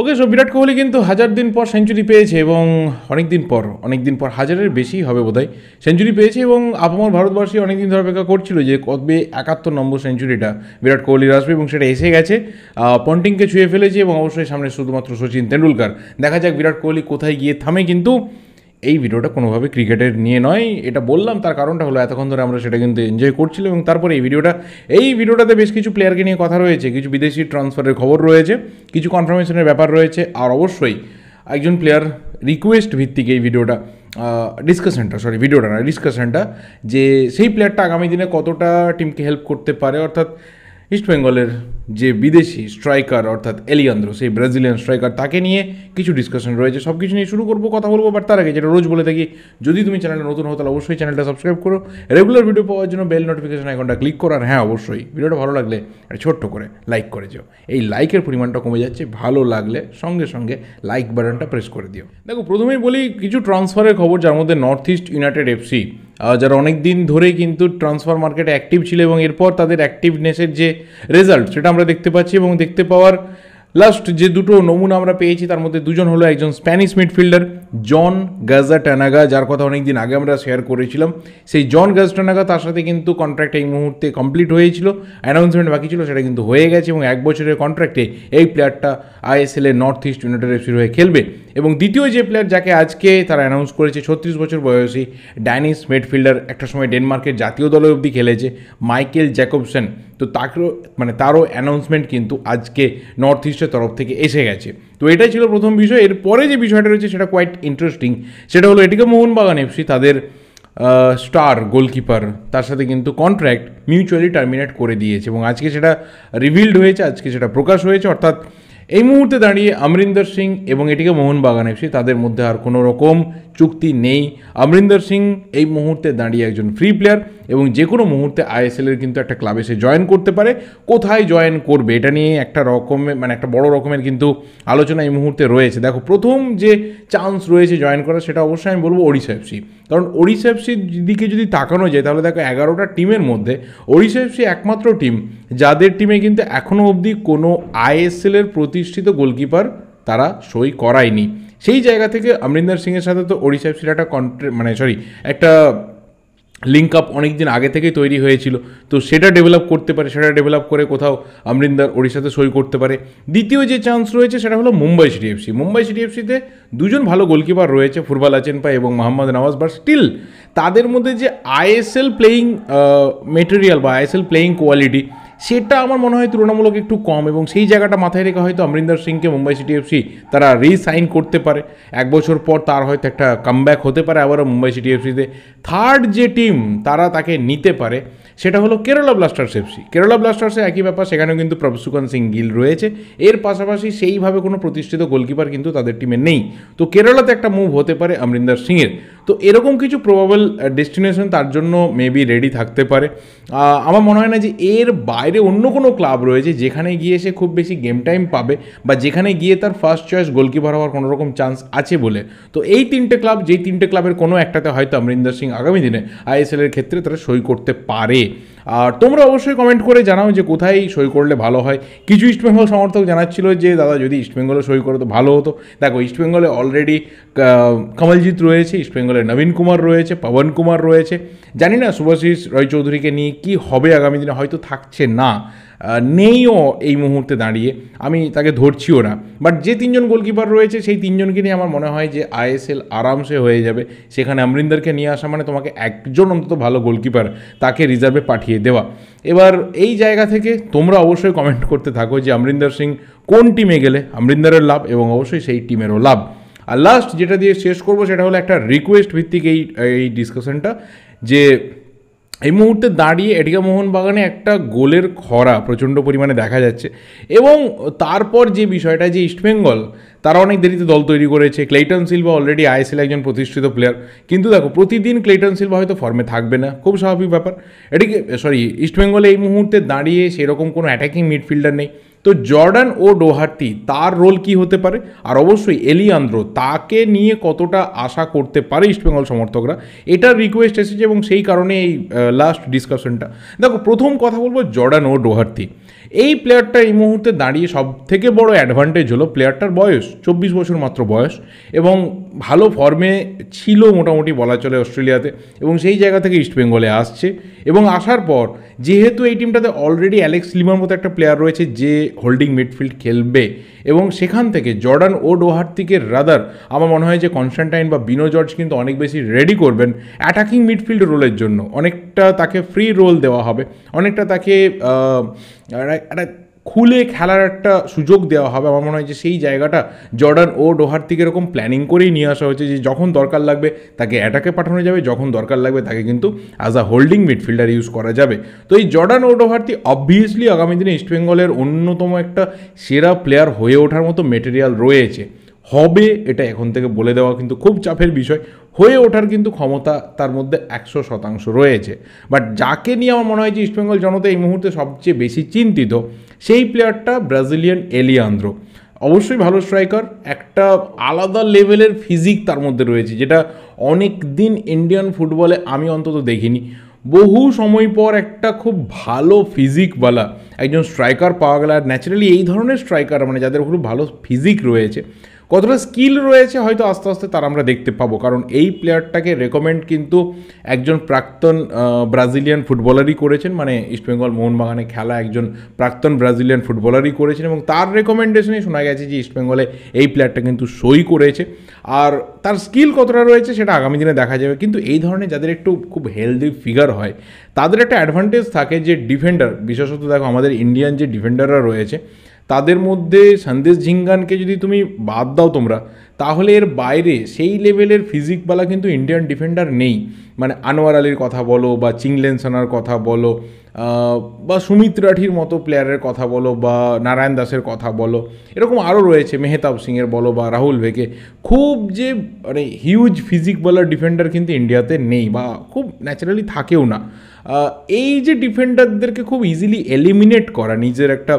okay so বিরাট কোহলি কিন্তু হাজার দিন পর সেঞ্চুরি পেয়েছে এবং অনেক দিন পর অনেক দিন পর হাজারের বেশি হবে বোধহয় সেঞ্চুরি পেয়েছে এবং আপামর ভারতবর্ষী অনেক দিন ধরে অপেক্ষা করছিল যে কবে একাত্তর নম্বর সেঞ্চুরিটা বিরাট কোহলির আসবে এবং সেটা এসে গেছে পন্টিংকে ছুঁয়ে ফেলেছে এবং অবশ্যই সামনে শুধুমাত্র সচিন তেন্ডুলকার দেখা যাক বিরাট কোহলি কোথায় গিয়ে থামে কিন্তু এই ভিডিওটা কোনোভাবে ক্রিকেটের নিয়ে নয় এটা বললাম তার কারণটা হলো এতক্ষণ ধরে আমরা সেটা কিন্তু এনজয় করছিলাম এবং তারপরে এই ভিডিওটা এই ভিডিওটাতে বেশ কিছু প্লেয়ারকে নিয়ে কথা রয়েছে কিছু বিদেশি ট্রান্সফারের খবর রয়েছে কিছু কনফার্মেশনের ব্যাপার রয়েছে আর অবশ্যই একজন প্লেয়ার রিকোয়েস্ট ভিত্তিক এই ভিডিওটা ডিসকাশনটা সরি ভিডিওটা না ডিসকাশনটা যে সেই প্লেয়ারটা আগামী দিনে কতটা টিমকে হেল্প করতে পারে অর্থাৎ ইস্টবেঙ্গলের যে বিদেশি স্ট্রাইকার অর্থাৎ এলিয়ান্দ্র সেই ব্রাজিলিয়ান স্ট্রাইকার তাকে নিয়ে কিছু ডিসকাশন রয়েছে সব কিছু নিয়ে শুরু করবো কথা বলবো বাট তার আগে যেটা রোজ বলে থাকি যদি তুমি চ্যানেলে নতুন হতো তাহলে অবশ্যই চ্যানেলটা সাবস্ক্রাইব করো রেগুলার ভিডিও পাওয়ার জন্য বেল নোটিফিকেশন আইকনটা ক্লিক করার হ্যাঁ অবশ্যই ভিডিওটা ভালো লাগলে একটা ছোট্ট করে লাইক করে দিও এই লাইকের পরিমাণটা কমে যাচ্ছে ভালো লাগলে সঙ্গে সঙ্গে লাইক বাটনটা প্রেস করে দিও দেখো প্রথমেই বলি কিছু ট্রান্সফারের খবর যার মধ্যে নর্থ ইস্ট ইউনাইটেড এফসি যারা অনেক দিন ধরে কিন্তু ট্রান্সফার মার্কেটে অ্যাক্টিভ ছিল এবং এরপর তাদের অ্যাক্টিভনেসের যে রেজাল্ট সেটা আমরা দেখতে পাচ্ছি এবং দেখতে পাওয়ার লাস্ট যে দুটো নমুনা আমরা পেয়েছি তার মধ্যে দুজন হলো একজন স্প্যানিশ মিডফিল্ডার জন গাজাটানাগা যার কথা অনেক দিন আগে আমরা শেয়ার করেছিলাম সেই জন গাজাটানাগা তার সাথে কিন্তু কন্ট্রাক্ট এই মুহূর্তে কমপ্লিট হয়েছিল অ্যানাউন্সমেন্ট বাকি ছিল সেটা কিন্তু হয়ে গেছে এবং এক বছরের কন্ট্রাক্টে এই প্লেয়ারটা এ নর্থ ইস্ট ইউনাইটেড এফসির হয়ে খেলবে এবং দ্বিতীয় যে প্লেয়ার যাকে আজকে তারা অ্যানাউন্স করেছে ছত্রিশ বছর বয়সী ডাইনিস মিডফিল্ডার একটা সময় ডেনমার্কের জাতীয় দলের অবধি খেলেছে মাইকেল জ্যাকবসেন তো তাকেও মানে তারও অ্যানাউন্সমেন্ট কিন্তু আজকে নর্থ ইস্টের তরফ থেকে এসে গেছে তো এটাই ছিল প্রথম বিষয় এরপরে যে বিষয়টা রয়েছে সেটা কোয়াইট ইন্টারেস্টিং সেটা হলো এটিকে মোহনবাগান এফসি তাদের স্টার গোলকিপার তার সাথে কিন্তু কন্ট্র্যাক্ট মিউচুয়ালি টার্মিনেট করে দিয়েছে এবং আজকে সেটা রিভিল্ড হয়েছে আজকে সেটা প্রকাশ হয়েছে অর্থাৎ এই মুহূর্তে দাঁড়িয়ে অমরিন্দর সিং এবং এটিকে মোহনবাগান এফসি তাদের মধ্যে আর কোনো রকম চুক্তি নেই অমরিন্দর সিং এই মুহূর্তে দাঁড়িয়ে একজন ফ্রি প্লেয়ার এবং যে কোনো মুহূর্তে আইএসএলের কিন্তু একটা ক্লাবে সে জয়েন করতে পারে কোথায় জয়েন করবে এটা নিয়ে একটা রকমের মানে একটা বড় রকমের কিন্তু আলোচনা এই মুহূর্তে রয়েছে দেখো প্রথম যে চান্স রয়েছে জয়েন করার সেটা অবশ্যই আমি বলবো ওড়িশা এফসি কারণ ওড়িশা এফসির দিকে যদি তাকানো যায় তাহলে দেখো এগারোটা টিমের মধ্যে ওড়িশা এফসি একমাত্র টিম যাদের টিমে কিন্তু এখনও অবধি কোনো আইএসএলের প্রতি প্রতিষ্ঠিত গোলকিপার তারা সই করায়নি সেই জায়গা থেকে অমরিন্দর সিংয়ের সাথে তো ওড়িশা এফসির একটা কন্ট্রে মানে সরি একটা লিঙ্ক আপ অনেক দিন আগে থেকেই তৈরি হয়েছিল তো সেটা ডেভেলপ করতে পারে সেটা ডেভেলপ করে কোথাও অমরিন্দর ওড়িশাতে সই করতে পারে দ্বিতীয় যে চান্স রয়েছে সেটা হলো Mumbai City FC Mumbai City এফসিতে দুজন ভালো গোলকিপার রয়েছে ফুটবল আচেনপা এবং মোহাম্মদ নওয়াজ বা স্টিল তাদের মধ্যে যে আইএসএল প্লেয়িং মেটেরিয়াল বা আইএসএল প্লেয়িং কোয়ালিটি সেটা আমার মনে হয় তুলনামূলক একটু কম এবং সেই জায়গাটা মাথায় রেখে হয়তো অমরিন্দর সিংকে মুম্বাই সিটি এফসি তারা রিসাইন করতে পারে এক বছর পর তার হয়তো একটা কাম হতে পারে আবারও মুম্বাই সিটি এফসিতে থার্ড যে টিম তারা তাকে নিতে পারে সেটা হলো কেরালা ব্লাস্টার্স এফসি কেরালা ব্লাস্টার্সে একই ব্যাপার সেখানেও কিন্তু প্রভুসুকান সিং গিল রয়েছে এর পাশাপাশি সেইভাবে কোনো প্রতিষ্ঠিত গোলকিপার কিন্তু তাদের টিমে নেই তো কেরালাতে একটা মুভ হতে পারে অমরিন্দর সিংয়ের তো এরকম কিছু প্রবাবল ডেস্টিনেশন তার জন্য মেবি রেডি থাকতে পারে আমার মনে হয় না যে এর বাইরে অন্য কোনো ক্লাব রয়েছে যেখানে গিয়ে সে খুব বেশি গেম টাইম পাবে বা যেখানে গিয়ে তার ফার্স্ট চয়েস গোলকিপার হওয়ার কোনো রকম চান্স আছে বলে তো এই তিনটে ক্লাব যেই তিনটে ক্লাবের কোনো একটাতে হয়তো অমরিন্দর সিং আগামী দিনে আইএসএলের ক্ষেত্রে তারা সই করতে পারে আর তোমরা অবশ্যই কমেন্ট করে জানাও যে কোথায় সই করলে ভালো হয় কিছু ইস্টবেঙ্গল সমর্থক জানাচ্ছিল যে দাদা যদি ইস্টবেঙ্গলে সই করে তো ভালো হতো দেখো ইস্টবেঙ্গলে অলরেডি কমলজিৎ রয়েছে ইস্টবেঙ্গল দলে নবীন কুমার রয়েছে পবন কুমার রয়েছে জানি না শুভাশিস রয়চৌধুরীকে নিয়ে কি হবে আগামী দিনে হয়তো থাকছে না নেইও এই মুহূর্তে দাঁড়িয়ে আমি তাকে ধরছিও না বাট যে তিনজন গোলকিপার রয়েছে সেই তিনজনকে নিয়ে আমার মনে হয় যে আইএসএল আরামসে হয়ে যাবে সেখানে অমরিন্দরকে নিয়ে আসা মানে তোমাকে একজন অন্তত ভালো গোলকিপার তাকে রিজার্ভে পাঠিয়ে দেওয়া এবার এই জায়গা থেকে তোমরা অবশ্যই কমেন্ট করতে থাকো যে অমরিন্দর সিং কোন টিমে গেলে আমরিন্দারের লাভ এবং অবশ্যই সেই টিমেরও লাভ আর লাস্ট যেটা দিয়ে শেষ করব সেটা হলো একটা রিকোয়েস্ট ভিত্তিক এই এই ডিসকাশনটা যে এই মুহূর্তে দাঁড়িয়ে এটিকা মোহনবাগানে একটা গোলের খরা প্রচণ্ড পরিমাণে দেখা যাচ্ছে এবং তারপর যে বিষয়টা যে ইস্টবেঙ্গল তারা অনেক দেরিতে দল তৈরি করেছে ক্লেটন সিলভা অলরেডি আইএসএল একজন প্রতিষ্ঠিত প্লেয়ার কিন্তু দেখো প্রতিদিন ক্লেটন সিলভা হয়তো ফর্মে থাকবে না খুব স্বাভাবিক ব্যাপার এটিকে সরি ইস্টবেঙ্গলে এই মুহূর্তে দাঁড়িয়ে সেরকম কোনো অ্যাটাকিং মিডফিল্ডার নেই তো জর্ডান ও ডোহার্তি তার রোল কি হতে পারে আর অবশ্যই এলিয়ান্দ্রো তাকে নিয়ে কতটা আশা করতে পারে ইস্টবেঙ্গল সমর্থকরা এটার রিকোয়েস্ট এসেছে এবং সেই কারণে এই লাস্ট ডিসকাশনটা দেখো প্রথম কথা বলবো জর্ডান ও ডোহার্তি এই প্লেয়ারটা এই মুহূর্তে দাঁড়িয়ে সব থেকে বড় অ্যাডভান্টেজ হলো প্লেয়ারটার বয়স চব্বিশ বছর মাত্র বয়স এবং ভালো ফর্মে ছিল মোটামুটি বলা চলে অস্ট্রেলিয়াতে এবং সেই জায়গা থেকে ইস্টবেঙ্গলে আসছে এবং আসার পর যেহেতু এই টিমটাতে অলরেডি অ্যালেক্স লিমার মতো একটা প্লেয়ার রয়েছে যে হোল্ডিং মিডফিল্ড খেলবে এবং সেখান থেকে জর্ডান ও ডোহার্তিকের রাদার আমার মনে হয় যে কনস্ট্যান্টাইন বা বিনো জর্জ কিন্তু অনেক বেশি রেডি করবেন অ্যাটাকিং মিডফিল্ড রোলের জন্য অনেকটা তাকে ফ্রি রোল দেওয়া হবে অনেকটা তাকে একটা খুলে খেলার একটা সুযোগ দেওয়া হবে আমার মনে হয় যে সেই জায়গাটা জর্ডান ও ডোহার থেকে এরকম প্ল্যানিং করেই নিয়ে আসা হয়েছে যে যখন দরকার লাগবে তাকে অ্যাটাকে পাঠানো যাবে যখন দরকার লাগবে তাকে কিন্তু as a holding midfielder use করা যাবে তো এই জর্ডান ও ডোহারটি অবভিয়াসলি আগামী দিনে ইস্টবেঙ্গলের অন্যতম একটা সেরা প্লেয়ার হয়ে ওঠার মতো মেটেরিয়াল রয়েছে হবে এটা এখন থেকে বলে দেওয়া কিন্তু খুব চাপের বিষয় হয়ে ওঠার কিন্তু ক্ষমতা তার মধ্যে একশো শতাংশ রয়েছে বাট যাকে নিয়ে আমার মনে হয় যে ইস্টবেঙ্গল জনতা এই মুহূর্তে সবচেয়ে বেশি চিন্তিত সেই প্লেয়ারটা ব্রাজিলিয়ান এলিয়ান্দ্রো অবশ্যই ভালো স্ট্রাইকার একটা আলাদা লেভেলের ফিজিক তার মধ্যে রয়েছে যেটা অনেক দিন ইন্ডিয়ান ফুটবলে আমি অন্তত দেখিনি বহু সময় পর একটা খুব ভালো ফিজিকওয়ালা একজন স্ট্রাইকার পাওয়া গেল আর ন্যাচারালি এই ধরনের স্ট্রাইকার মানে যাদের খুব ভালো ফিজিক রয়েছে কতটা স্কিল রয়েছে হয়তো আস্তে আস্তে তার আমরা দেখতে পাবো কারণ এই প্লেয়ারটাকে রেকমেন্ড কিন্তু একজন প্রাক্তন ব্রাজিলিয়ান ফুটবলারই করেছেন মানে ইস্টবেঙ্গল মোহনবাগানে খেলা একজন প্রাক্তন ব্রাজিলিয়ান ফুটবলারই করেছেন এবং তার রেকমেন্ডেশনে শোনা গেছে যে ইস্টবেঙ্গলে এই প্লেয়ারটা কিন্তু সই করেছে আর তার স্কিল কতটা রয়েছে সেটা আগামী দিনে দেখা যাবে কিন্তু এই ধরনের যাদের একটু খুব হেলদি ফিগার হয় তাদের একটা অ্যাডভান্টেজ থাকে যে ডিফেন্ডার বিশেষত দেখো আমাদের ইন্ডিয়ান যে ডিফেন্ডাররা রয়েছে তাদের মধ্যে সন্দেশ ঝিঙ্গানকে যদি তুমি বাদ দাও তোমরা তাহলে এর বাইরে সেই লেভেলের ফিজিকওয়ালা কিন্তু ইন্ডিয়ান ডিফেন্ডার নেই মানে আনোয়ার আলীর কথা বলো বা চিংলেনসনার কথা বলো বা সুমিত রাঠির মতো প্লেয়ারের কথা বলো বা নারায়ণ দাসের কথা বলো এরকম আরও রয়েছে মেহতাব সিংয়ের বলো বা রাহুল ভেকে খুব যে মানে হিউজ ফিজিকবালার ডিফেন্ডার কিন্তু ইন্ডিয়াতে নেই বা খুব ন্যাচারালি থাকেও না এই যে ডিফেন্ডারদেরকে খুব ইজিলি এলিমিনেট করা নিজের একটা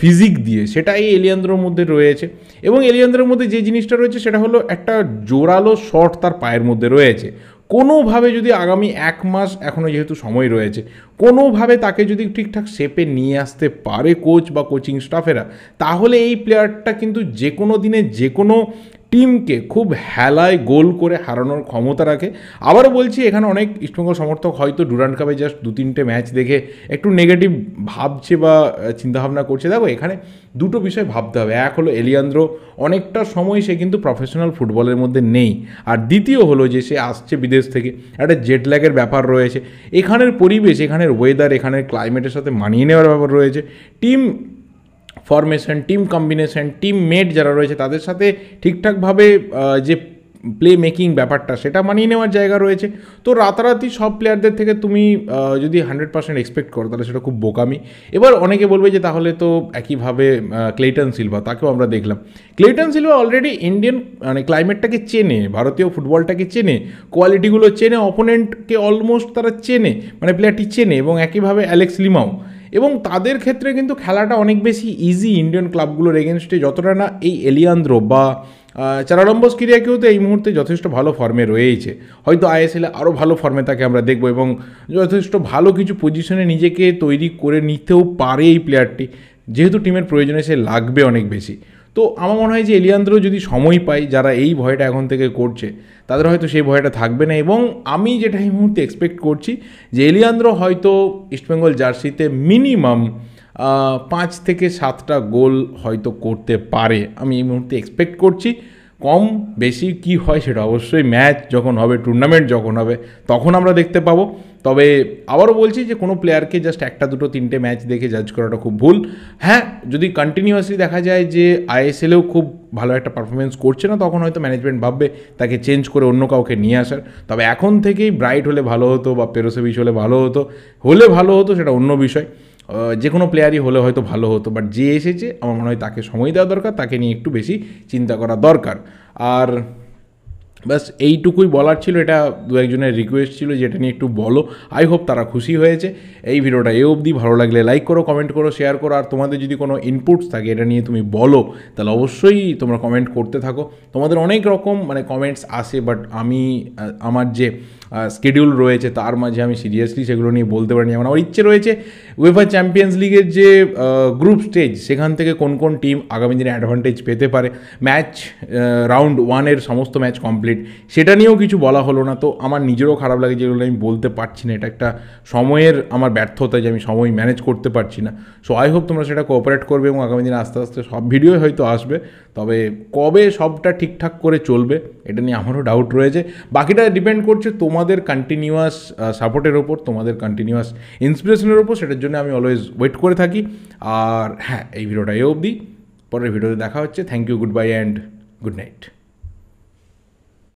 ফিজিক দিয়ে সেটা এই এলিয়ানদের মধ্যে রয়েছে এবং এলিয়ানদের মধ্যে যে জিনিসটা রয়েছে সেটা হলো একটা জোরালো শট তার পায়ের মধ্যে রয়েছে কোনোভাবে যদি আগামী এক মাস এখনও যেহেতু সময় রয়েছে কোনোভাবে তাকে যদি ঠিকঠাক শেপে নিয়ে আসতে পারে কোচ বা কোচিং স্টাফেরা তাহলে এই প্লেয়ারটা কিন্তু যে কোনো দিনে যে কোনো টিমকে খুব হেলায় গোল করে হারানোর ক্ষমতা রাখে আবারও বলছি এখানে অনেক ইস্টবেঙ্গল সমর্থক হয়তো ডুরান্ড কাপে জাস্ট দু তিনটে ম্যাচ দেখে একটু নেগেটিভ ভাবছে বা চিন্তাভাবনা করছে দেখো এখানে দুটো বিষয় ভাবতে হবে এক হলো এলিয়ান্দ্র অনেকটা সময় সে কিন্তু প্রফেশনাল ফুটবলের মধ্যে নেই আর দ্বিতীয় হলো যে সে আসছে বিদেশ থেকে একটা জেট ল্যাগের ব্যাপার রয়েছে এখানের পরিবেশ এখানের ওয়েদার এখানের ক্লাইমেটের সাথে মানিয়ে নেওয়ার ব্যাপার রয়েছে team formation team combination teammate যারা রয়েছে তাদের সাথে ঠিকঠাকভাবে যে প্লে মেকিং ব্যাপারটা সেটা মানিয়ে নেওয়ার জায়গা রয়েছে তো রাতারাতি সব প্লেয়ারদের থেকে তুমি যদি হান্ড্রেড পার্সেন্ট এক্সপেক্ট করো তাহলে সেটা খুব বোকামি এবার অনেকে বলবে যে তাহলে তো একইভাবে ক্লেটন সিলভা তাকেও আমরা দেখলাম ক্লেটন সিলভা অলরেডি ইন্ডিয়ান মানে ক্লাইমেটটাকে চেনে ভারতীয় ফুটবলটাকে চেনে কোয়ালিটিগুলো চেনে অপোনেন্টকে অলমোস্ট তারা চেনে মানে প্লেয়ারটি চেনে এবং একইভাবে অ্যালেক্স লিমাও এবং তাদের ক্ষেত্রে কিন্তু খেলাটা অনেক বেশি ইজি ইন্ডিয়ান ক্লাবগুলোর এগেনস্টে যতটা না এই এলিয়ান্দ্রো বা চারালম্বস ক্রিয়াকেও তো এই মুহূর্তে যথেষ্ট ভালো ফর্মে রয়েছে হয়তো আইএসএলে আরও ভালো ফর্মে তাকে আমরা দেখব এবং যথেষ্ট ভালো কিছু পজিশনে নিজেকে তৈরি করে নিতেও পারে এই প্লেয়ারটি যেহেতু টিমের প্রয়োজনে সে লাগবে অনেক বেশি তো আমার মনে হয় যে এলিয়ানদেরও যদি সময় পাই যারা এই ভয়টা এখন থেকে করছে তাদের হয়তো সেই ভয়টা থাকবে না এবং আমি যেটা এই মুহূর্তে এক্সপেক্ট করছি যে এলিয়ান্দ্র হয়তো ইস্টবেঙ্গল জার্সিতে মিনিমাম পাঁচ থেকে সাতটা গোল হয়তো করতে পারে আমি এই মুহূর্তে এক্সপেক্ট করছি কম বেশি কি হয় সেটা অবশ্যই ম্যাচ যখন হবে টুর্নামেন্ট যখন হবে তখন আমরা দেখতে পাবো তবে আবারও বলছি যে কোনো প্লেয়ারকে জাস্ট একটা দুটো তিনটে ম্যাচ দেখে জাজ করাটা খুব ভুল হ্যাঁ যদি কন্টিনিউয়াসলি দেখা যায় যে আইএসএলেও খুব ভালো একটা পারফরমেন্স করছে না তখন হয়তো ম্যানেজমেন্ট ভাববে তাকে চেঞ্জ করে অন্য কাউকে নিয়ে আসার তবে এখন থেকেই ব্রাইট হলে ভালো হতো বা পেরোসেবিচ হলে ভালো হতো হলে ভালো হতো সেটা অন্য বিষয় যে কোনো প্লেয়ারই হলে হয়তো ভালো হতো বাট যে এসেছে আমার মনে হয় তাকে সময় দেওয়া দরকার তাকে নিয়ে একটু বেশি চিন্তা করা দরকার আর ব্যাস এইটুকুই বলার ছিল এটা দু একজনের রিকোয়েস্ট ছিল যেটা নিয়ে একটু বলো আই হোপ তারা খুশি হয়েছে এই ভিডিওটা এ অবধি ভালো লাগলে লাইক করো কমেন্ট করো শেয়ার করো আর তোমাদের যদি কোনো ইনপুটস থাকে এটা নিয়ে তুমি বলো তাহলে অবশ্যই তোমরা কমেন্ট করতে থাকো তোমাদের অনেক রকম মানে কমেন্টস আসে বাট আমি আমার যে স্কেডিউল রয়েছে তার মাঝে আমি সিরিয়াসলি সেগুলো নিয়ে বলতে পারিনি যেমন আমার ইচ্ছে রয়েছে ওয়েফার চ্যাম্পিয়ন্স লিগের যে গ্রুপ স্টেজ সেখান থেকে কোন কোন টিম আগামী দিনে অ্যাডভান্টেজ পেতে পারে ম্যাচ রাউন্ড ওয়ানের সমস্ত ম্যাচ কমপ্লিট সেটা নিয়েও কিছু বলা হলো না তো আমার নিজেরও খারাপ লাগে যেগুলো আমি বলতে পারছি না এটা একটা সময়ের আমার ব্যর্থতা যে আমি সময় ম্যানেজ করতে পারছি না সো আই হোপ তোমরা সেটা কোঅপারেট করবে এবং আগামী দিনে আস্তে আস্তে সব ভিডিওই হয়তো আসবে তবে কবে সবটা ঠিকঠাক করে চলবে এটা নিয়ে আমারও ডাউট রয়েছে বাকিটা ডিপেন্ড করছে তোমার তোমাদের কন্টিনিউয়াস সাপোর্টের ওপর তোমাদের কন্টিনিউয়াস ইন্সপিরেশনের ওপর সেটার জন্য আমি অলওয়েজ ওয়েট করে থাকি আর হ্যাঁ এই ভিডিওটা এ অবধি পরের ভিডিওতে দেখা হচ্ছে thank you goodbye and good night